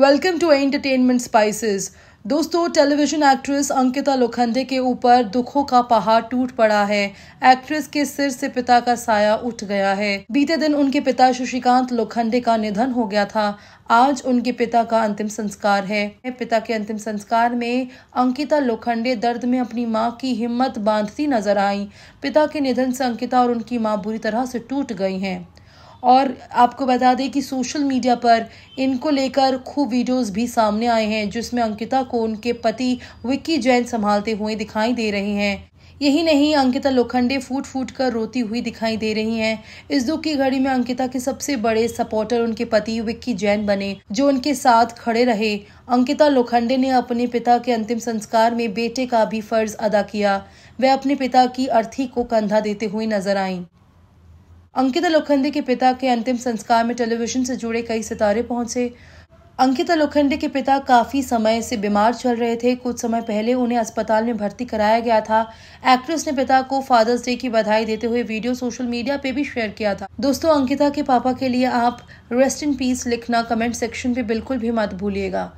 welcome to entertainment spices दोस्तों television actress Ankita Lokhande के ऊपर दुखों का पहाड़ टूट पड़ा है एक्ट्रेस के सिर से पिता का साया उठ गया है बीते दिन उनके पिता शशिकांत लोखंडे का निधन हो गया था आज उनके पिता का अंतिम संस्कार है पिता के अंतिम संस्कार में अंकिता लोखंडे दर्द में अपनी माँ की हिम्मत बांधती नजर आई पिता के निधन से अंकिता और उनकी माँ बुरी तरह से टूट गई है और आपको बता दें कि सोशल मीडिया पर इनको लेकर खूब वीडियोस भी सामने आए हैं जिसमें अंकिता को उनके पति विक्की जैन संभालते हुए दिखाई दे रहे हैं यही नहीं अंकिता लोखंडे फूट फूट कर रोती हुई दिखाई दे रही हैं इस दुख की घड़ी में अंकिता के सबसे बड़े सपोर्टर उनके पति विक्की जैन बने जो उनके साथ खड़े रहे अंकिता लोखंडे ने अपने पिता के अंतिम संस्कार में बेटे का भी फर्ज अदा किया वह अपने पिता की अर्थी को कंधा देते हुए नजर आईं अंकिता लोखंडे के पिता के अंतिम संस्कार में टेलीविजन से जुड़े कई सितारे पहुंचे अंकिता लोखंडे के पिता काफ़ी समय से बीमार चल रहे थे कुछ समय पहले उन्हें अस्पताल में भर्ती कराया गया था एक्ट्रेस ने पिता को फादर्स डे की बधाई देते हुए वीडियो सोशल मीडिया पे भी शेयर किया था दोस्तों अंकिता के पापा के लिए आप रेस्ट इन पीस लिखना कमेंट सेक्शन पे बिल्कुल भी मत भूलिएगा